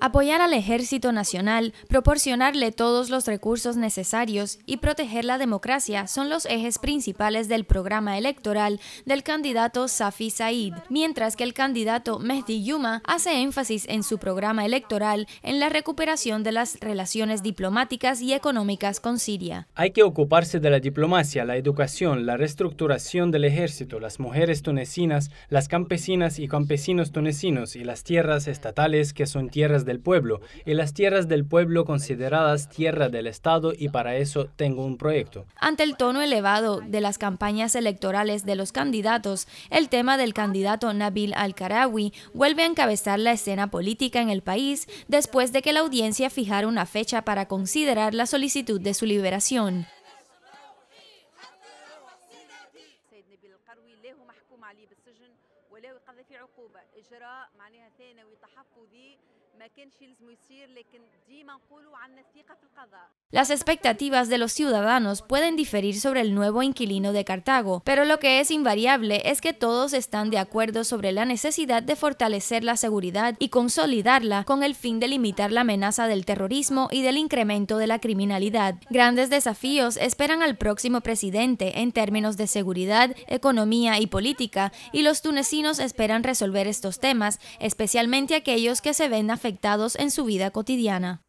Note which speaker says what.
Speaker 1: Apoyar al Ejército Nacional, proporcionarle todos los recursos necesarios y proteger la democracia son los ejes principales del programa electoral del candidato Safi Said, mientras que el candidato Mehdi Yuma hace énfasis en su programa electoral en la recuperación de las relaciones diplomáticas y económicas con Siria.
Speaker 2: Hay que ocuparse de la diplomacia, la educación, la reestructuración del ejército, las mujeres tunecinas, las campesinas y campesinos tunecinos y las tierras estatales que son tierras del pueblo y las tierras del pueblo consideradas tierra del Estado y para eso tengo un proyecto.
Speaker 1: Ante el tono elevado de las campañas electorales de los candidatos, el tema del candidato Nabil Al-Karawi vuelve a encabezar la escena política en el país después de que la audiencia fijara una fecha para considerar la solicitud de su liberación. نبيل
Speaker 3: القروي لا هو محكوم عليه بالسجن ولا يقضي في عقوبه اجراء معناها ثانوي تحفظي
Speaker 1: Las expectativas de los ciudadanos pueden diferir sobre el nuevo inquilino de Cartago, pero lo que es invariable es que todos están de acuerdo sobre la necesidad de fortalecer la seguridad y consolidarla con el fin de limitar la amenaza del terrorismo y del incremento de la criminalidad. Grandes desafíos esperan al próximo presidente en términos de seguridad, economía y política, y los tunecinos esperan resolver estos temas, especialmente aquellos que se ven afectados afectados en su vida cotidiana.